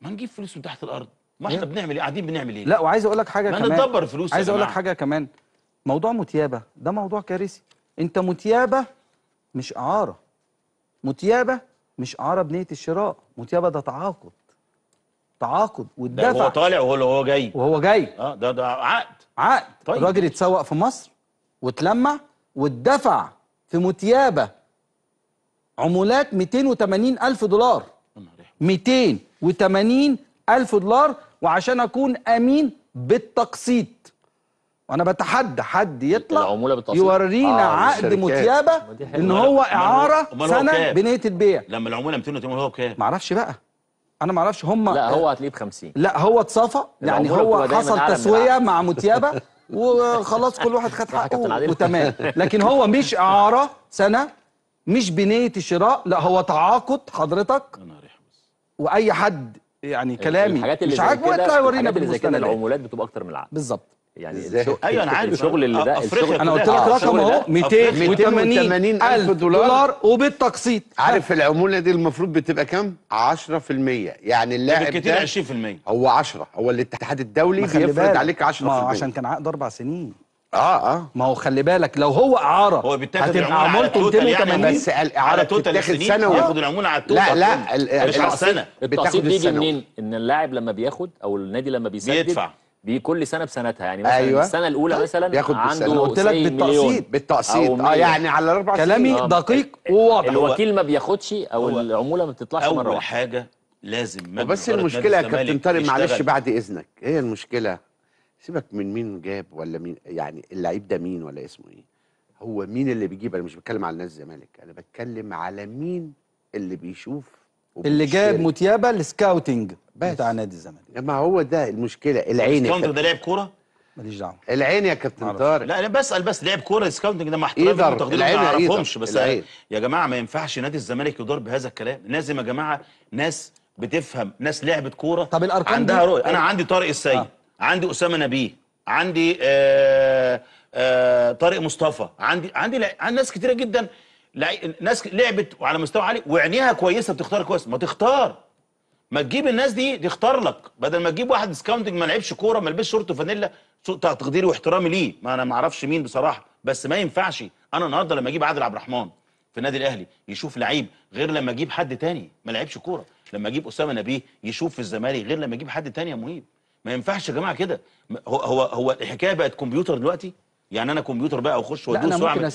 ما نجيب فلوس من تحت الارض ما احنا بنعمل ايه قاعدين بنعمل ايه لا وعايز اقول لك حاجه ما كمان ندبر فلوس عايز اقول لك حاجه كمان موضوع متيابه ده موضوع كارثي انت متيابه مش اعاره متيابه مش اعاره بنيه الشراء متيابه ده تعاقد تعاقد والدفع هو طالع وهو هو جاي وهو جاي اه ده ده عقد عقد طيب. الراجل اتسوق في مصر واتلمع واتدفع في متيابه عمولات 280 الف دولار 200 وثمانين ألف دولار وعشان أكون أمين بالتقسيط وانا بتحدى حد يطلع يورينا آه عقد متيابه ان هو اعاره سنه بنيه البيع لما العموله 280 هو بكام؟ معرفش بقى انا معرفش هم لا هو هتلاقيه ب 50 لا هو اتصفى يعني هو حصل تسويه مع متيابه وخلاص كل واحد خد حقه وتمام لكن هو مش اعاره سنه مش بنيه شراء لا هو تعاقد حضرتك واي حد يعني كلامي الحاجات اللي مش عاجبه يطلع يورينا اللي العمولات بتبقى اكتر من العقد بالظبط يعني ايوه انا عارف الشغل اللي ده افريقيا انا قلت لك رقم اهو 280 الف دولار وبالتقسيط عارف العموله دي المفروض بتبقى كام 10% يعني اللاعب ده 20% هو 10 هو الاتحاد الدولي بيفرض عليك 10% عشان كان عقد اربع سنين اه اه ما هو خلي بالك لو هو اعاره هو بيتاخد هتبقى عمولته 280 يعني؟ بس الاعاره بتتاخد سنه ياخد العموله على التوتال لا لا مش على السنه التقسيط بيجي منين؟ ان اللاعب لما بياخد او النادي لما بيسدد بيدفع بي كل سنه بسنتها يعني مثلا أيوة. السنه الاولى طيب، مثلا ياخد عنده قلت لك بالتقسيط بالتقسيط اه يعني على الاربع سنين كلامي دقيق آه، وواضح الوكيل ما بياخدش او العموله ما بتطلعش مره واحده اول حاجه لازم بس المشكله يا كابتن طارق معلش بعد اذنك ايه المشكله سيبك من مين جاب ولا مين يعني اللعيب ده مين ولا اسمه ايه هو مين اللي بيجيب انا مش بتكلم على نادي الزمالك انا بتكلم على مين اللي بيشوف اللي جاب متيابه السكاوتنج بتاع نادي الزمالك ما هو ده المشكله العين السكاوتنج ده لاعب كوره ماليش دعوه العين يا كابتن طارق لا انا بسال بس لعب كوره السكاوتنج ده محترم احترامي العين ما اعرفهمش بس العين. يا جماعه ما ينفعش نادي الزمالك يدور بهذا الكلام لازم يا جماعه ناس بتفهم ناس لعبت كوره طب الارقام عندها رؤيه انا عندي طارق السيد آه. عندي اسامه نبيه عندي آه، آه، طارق مصطفى عندي عندي عندي ناس كتيره جدا ناس لعبت وعلى مستوى عالي وعينيها كويسه بتختار كويس ما تختار ما تجيب الناس دي تختار لك بدل ما تجيب واحد ديسكاونتنج ما لعبش كوره ما لبسش شورت وفانيلا تقديري واحترامي ليه ما انا ما اعرفش مين بصراحه بس ما ينفعش انا النهارده لما اجيب عادل عبد الرحمن في النادي الاهلي يشوف لعيب غير لما اجيب حد تاني ما لعبش كوره لما اجيب اسامه نبيه يشوف في الزمالك غير لما اجيب حد تاني يا مهيب ما ينفعش يا جماعه كده هو هو هو الحكايه بقت كمبيوتر دلوقتي يعني انا كمبيوتر بقى واخش وادوس واعمل